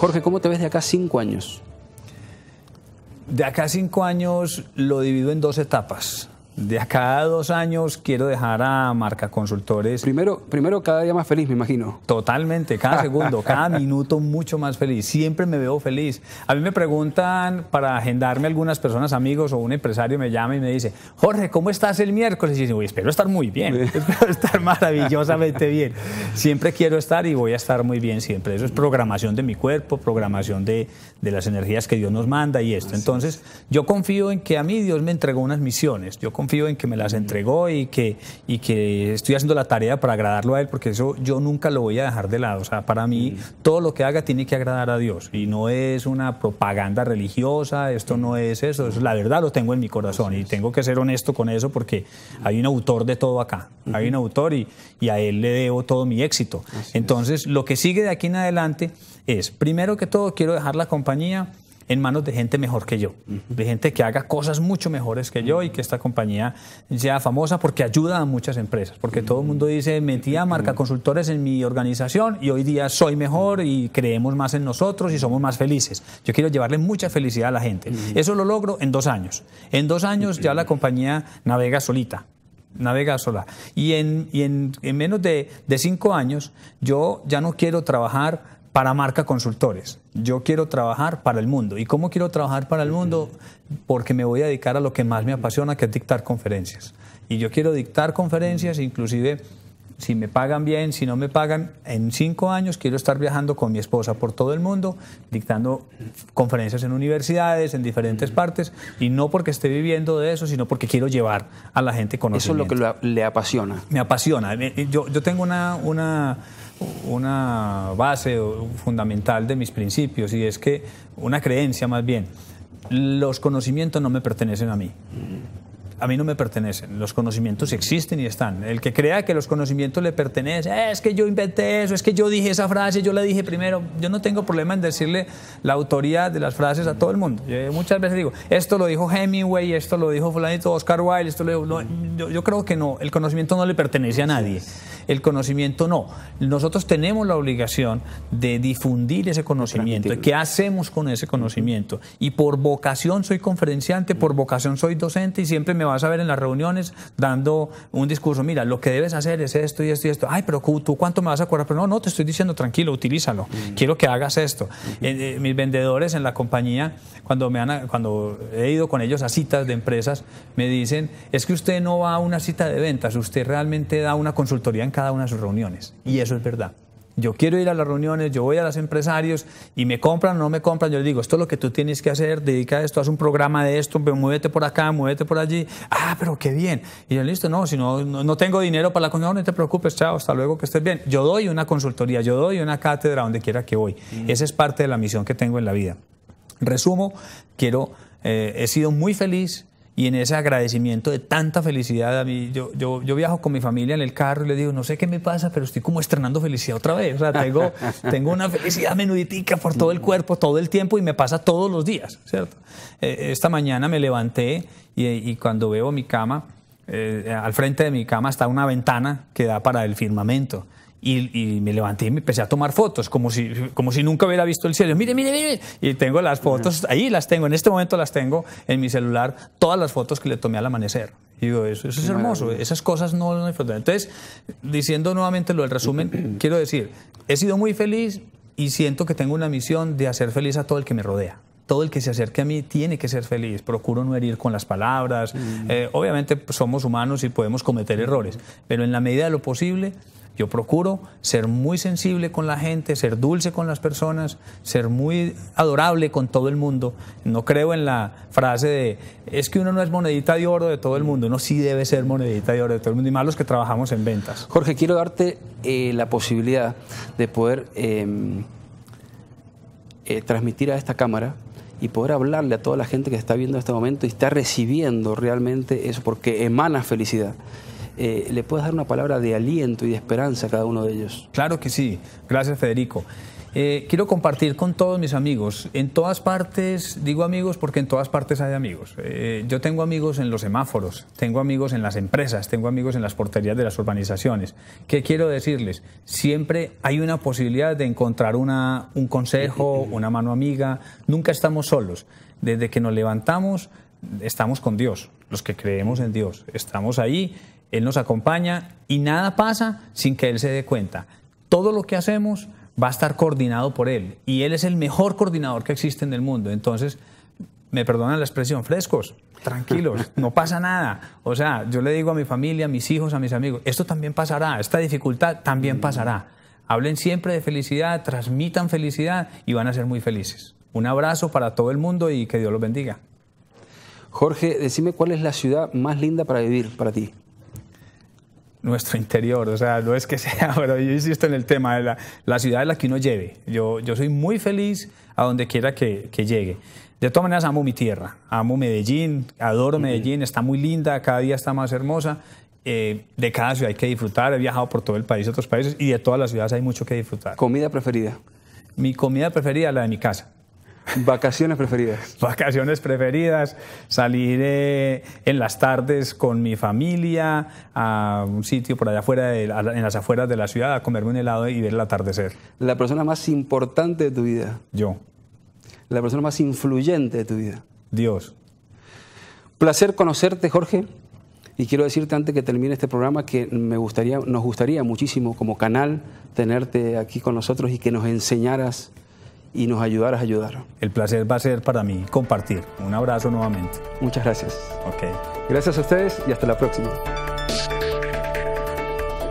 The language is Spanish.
Jorge, ¿cómo te ves de acá cinco años? De acá cinco años lo divido en dos etapas de acá a dos años quiero dejar a Marca Consultores. Primero, primero cada día más feliz, me imagino. Totalmente, cada segundo, cada minuto mucho más feliz. Siempre me veo feliz. A mí me preguntan para agendarme algunas personas, amigos o un empresario me llama y me dice, Jorge, ¿cómo estás el miércoles? Y digo, espero estar muy bien, espero estar maravillosamente bien. Siempre quiero estar y voy a estar muy bien siempre. Eso es programación de mi cuerpo, programación de, de las energías que Dios nos manda y esto. Entonces, yo confío en que a mí Dios me entregó unas misiones. Yo confío confío en que me las entregó y que, y que estoy haciendo la tarea para agradarlo a Él, porque eso yo nunca lo voy a dejar de lado. O sea, para mí mm. todo lo que haga tiene que agradar a Dios y no es una propaganda religiosa, esto no es eso, es la verdad lo tengo en mi corazón y tengo que ser honesto con eso porque hay un autor de todo acá, hay un autor y, y a Él le debo todo mi éxito. Entonces, lo que sigue de aquí en adelante es, primero que todo, quiero dejar la compañía en manos de gente mejor que yo, de gente que haga cosas mucho mejores que yo y que esta compañía sea famosa porque ayuda a muchas empresas, porque todo el mundo dice, metí a marca consultores en mi organización y hoy día soy mejor y creemos más en nosotros y somos más felices. Yo quiero llevarle mucha felicidad a la gente. Eso lo logro en dos años. En dos años ya la compañía navega solita navega sola. Y en, y en, menos de, de, cinco años yo ya no quiero trabajar para marca consultores. Yo quiero trabajar para el mundo. ¿Y cómo quiero trabajar para el mundo? Porque me voy a dedicar a lo que más me apasiona, que es dictar conferencias. Y yo quiero dictar conferencias, inclusive si me pagan bien, si no me pagan, en cinco años quiero estar viajando con mi esposa por todo el mundo, dictando conferencias en universidades, en diferentes mm. partes, y no porque esté viviendo de eso, sino porque quiero llevar a la gente conocimiento. Eso es lo que le apasiona. Me apasiona. Eh, eh, yo, yo tengo una, una una base fundamental de mis principios y es que, una creencia más bien, los conocimientos no me pertenecen a mí. A mí no me pertenecen, los conocimientos existen y están. El que crea que los conocimientos le pertenecen, eh, es que yo inventé eso, es que yo dije esa frase, yo la dije primero, yo no tengo problema en decirle la autoría de las frases a todo el mundo. muchas veces digo, esto lo dijo Hemingway, esto lo dijo fulanito Oscar Wilde, esto lo yo creo que no, el conocimiento no le pertenece a nadie el conocimiento no. Nosotros tenemos la obligación de difundir ese conocimiento. ¿Qué hacemos con ese conocimiento? Y por vocación soy conferenciante, por vocación soy docente y siempre me vas a ver en las reuniones dando un discurso, mira, lo que debes hacer es esto y esto y esto. Ay, pero tú cuánto me vas a cobrar? Pero no, no, te estoy diciendo, tranquilo, utilízalo. Quiero que hagas esto. Eh, mis vendedores en la compañía, cuando, me cuando he ido con ellos a citas de empresas, me dicen, es que usted no va a una cita de ventas, usted realmente da una consultoría en cada una de sus reuniones. Y eso es verdad. Yo quiero ir a las reuniones, yo voy a los empresarios y me compran o no me compran. Yo les digo, esto es lo que tú tienes que hacer, dedica esto, haz un programa de esto, muévete por acá, muévete por allí. Ah, pero qué bien. Y yo, listo, no, si no, no, tengo dinero para la consulta, no te preocupes, chao, hasta luego, que estés bien. Yo doy una consultoría, yo doy una cátedra donde quiera que voy. Mm. Esa es parte de la misión que tengo en la vida. Resumo, quiero, eh, he sido muy feliz, y en ese agradecimiento de tanta felicidad, a mí, yo, viajo con mi familia en el carro y le digo, no sé qué me pasa, pero estoy como estrenando felicidad otra vez. O tengo, una felicidad menuditica por todo el cuerpo, todo el tiempo y me pasa todos los días, ¿cierto? Eh, esta mañana me levanté y, cuando veo mi cama, eh, al frente de mi cama está una ventana que da para el firmamento y, me levanté y me empecé a tomar fotos, como si, como si nunca hubiera visto el cielo. Mire, mire, mire. Y tengo las fotos, ahí las tengo, en este momento las tengo en mi celular, todas las fotos que le tomé al amanecer. Y digo, eso, es hermoso, esas cosas no, no importan. Entonces, diciendo nuevamente lo del resumen, quiero decir, he sido muy feliz y siento que tengo una misión de hacer feliz a todo el que me rodea todo el que se acerque a mí tiene que ser feliz. Procuro no herir con las palabras. Mm. Eh, obviamente pues, somos humanos y podemos cometer errores, pero en la medida de lo posible yo procuro ser muy sensible con la gente, ser dulce con las personas, ser muy adorable con todo el mundo. No creo en la frase de es que uno no es monedita de oro de todo el mundo, uno sí debe ser monedita de oro de todo el mundo y más los que trabajamos en ventas. Jorge, quiero darte eh, la posibilidad de poder em, eh, transmitir a esta cámara y poder hablarle a toda la gente que está viendo en este momento y está recibiendo realmente eso porque emana felicidad. Eh, ¿Le puedes dar una palabra de aliento y de esperanza a cada uno de ellos? Claro que sí. Gracias, Federico. Eh, quiero compartir con todos mis amigos. En todas partes, digo amigos porque en todas partes hay amigos. Eh, yo tengo amigos en los semáforos, tengo amigos en las empresas, tengo amigos en las porterías de las urbanizaciones. ¿Qué quiero decirles? Siempre hay una posibilidad de encontrar un consejo, una mano amiga. Nunca estamos solos. Desde que nos levantamos, estamos con Dios, los que creemos en Dios. Estamos ahí, Él nos acompaña y nada pasa sin que Él se dé cuenta. Todo lo que hacemos va a estar coordinado por él. Y él es el mejor coordinador que existe en el mundo. Entonces, me perdonan la expresión, frescos, tranquilos, no pasa nada. O sea, yo le digo a mi familia, a mis hijos, a mis amigos, esto también pasará, esta dificultad también mm. pasará. Hablen siempre de felicidad, transmitan felicidad y van a ser muy felices. Un abrazo para todo el mundo y que Dios los bendiga. Jorge, decime cuál es la ciudad más linda para vivir para ti nuestro interior, o sea, no es que sea, pero yo insisto en el tema de la, ciudad es la que uno lleve. Yo, yo soy muy feliz a donde quiera que, que, llegue. De todas maneras, amo mi tierra, amo Medellín, adoro Medellín, está muy linda, cada día está más hermosa. Eh, de cada ciudad hay que disfrutar, he viajado por todo el país, otros países, y de todas las ciudades hay mucho que disfrutar. ¿Comida preferida? Mi comida preferida, la de mi casa. Vacaciones preferidas. Vacaciones preferidas, saliré en las tardes con mi familia a un sitio por allá afuera, en las afueras de la ciudad, a comerme un helado y ver el atardecer. La persona más importante de tu vida. Yo. La persona más influyente de tu vida. Dios. Placer conocerte, Jorge. Y quiero decirte antes que termine este programa que me gustaría, nos gustaría muchísimo como canal tenerte aquí con nosotros y que nos enseñaras y nos ayudarás a ayudar. El placer va a ser para mí compartir. Un abrazo nuevamente. Muchas gracias. Ok. Gracias a ustedes y hasta la próxima.